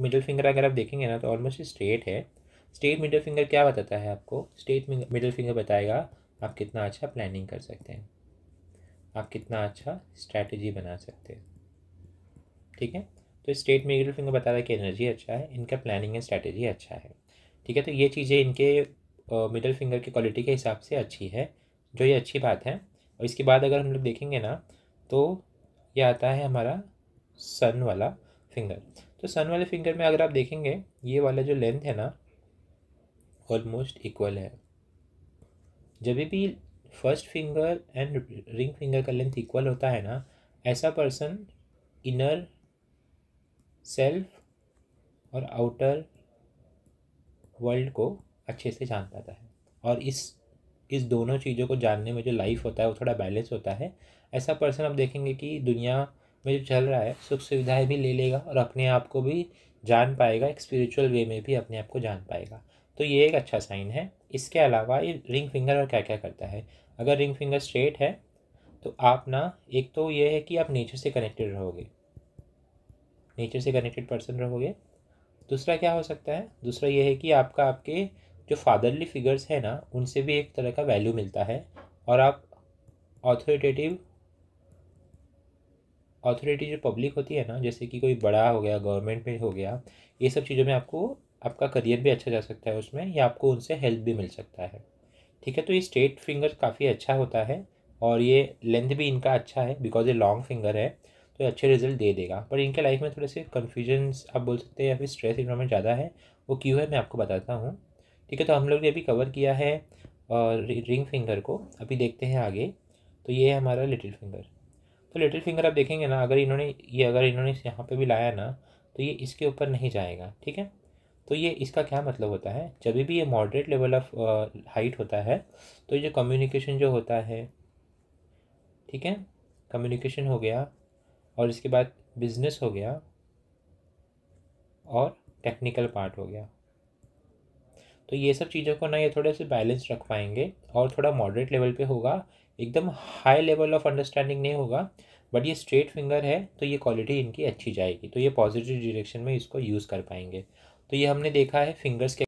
middle finger अगर आप देखेंगे ना तो ऑलमोस्ट स्ट्रेट है स्ट्रेट मिडिल फिंगर क्या बताता है आपको स्ट्रेट मिडिल फिंगर बताएगा आप कितना अच्छा प्लानिंग कर सकते हैं आप कितना अच्छा स्ट्रैटेजी बना सकते हैं ठीक है तो स्टेट मिडिल फिंगर बता रहा है कि एनर्जी अच्छा है इनका प्लानिंग एंड स्ट्रैटेजी अच्छा है ठीक है तो ये चीज़ें इनके मिडिल फिंगर की क्वालिटी के हिसाब से अच्छी है जो ये अच्छी बात है और इसके बाद अगर हम लोग देखेंगे ना तो ये आता है हमारा सन वाला फिंगर तो सन वाले फिंगर में अगर आप देखेंगे ये वाला जो लेंथ है ना ऑलमोस्ट इक्वल है जब भी first finger and ring finger का लेंथ इक्वल होता है ना ऐसा पर्सन इनर सेल्फ और आउटर वर्ल्ड को अच्छे से जान पाता है और इस इस दोनों चीज़ों को जानने में जो लाइफ होता है वो थोड़ा बैलेंस होता है ऐसा पर्सन आप देखेंगे कि दुनिया में जो चल रहा है सुख सुविधाएं भी ले लेगा और अपने आप को भी जान पाएगा एक स्पिरिचुअल वे में भी अपने आप को जान पाएगा तो ये एक अच्छा साइन है इसके अलावा ये रिंग फिंगर और क्या क्या करता है अगर रिंग फिंगर स्ट्रेट है तो आप ना एक तो ये है कि आप नेचर से कनेक्टेड रहोगे नेचर से कनेक्टेड पर्सन रहोगे दूसरा क्या हो सकता है दूसरा ये है कि आपका आपके जो फादरली फिगर्स हैं ना उनसे भी एक तरह का वैल्यू मिलता है और आप ऑथोरिटेटिव अथॉरिटी जो पब्लिक होती है ना जैसे कि कोई बड़ा हो गया गवर्नमेंट में हो गया ये सब चीज़ों में आपको आपका करियर भी अच्छा जा सकता है उसमें या आपको उनसे हेल्प भी मिल सकता है ठीक है तो ये स्ट्रेट फिंगर काफ़ी अच्छा होता है और ये लेंथ भी इनका अच्छा है बिकॉज ये लॉन्ग फिंगर है तो अच्छे रिजल्ट दे देगा पर इनके लाइफ में थोड़े से कन्फ्यूजन आप बोल सकते हैं या फिर स्ट्रेस इन्वायरमेंट ज़्यादा है वो क्यों है मैं आपको बताता हूँ ठीक है तो हम लोग ने अभी कवर किया है और रिंग फिंगर को अभी देखते हैं आगे तो ये है हमारा लिटिल फिंगर तो लिटिल फिंगर आप देखेंगे ना अगर इन्होंने ये अगर इन्होंने यहाँ पे भी लाया ना तो ये इसके ऊपर नहीं जाएगा ठीक है तो ये इसका क्या मतलब होता है जब भी ये मॉडरेट लेवल ऑफ हाइट होता है तो ये कम्युनिकेशन जो होता है ठीक है कम्युनिकेशन हो गया और इसके बाद बिजनेस हो गया और टेक्निकल पार्ट हो गया तो ये सब चीज़ों को ना ये थोड़े से बैलेंस रख पाएंगे और थोड़ा मॉडरेट लेवल पे होगा एकदम हाई लेवल ऑफ अंडरस्टैंडिंग नहीं होगा बट ये स्ट्रेट फिंगर है तो ये क्वालिटी इनकी अच्छी जाएगी तो ये पॉजिटिव डिरेक्शन में इसको यूज़ कर पाएंगे तो ये हमने देखा है फिंगर्स के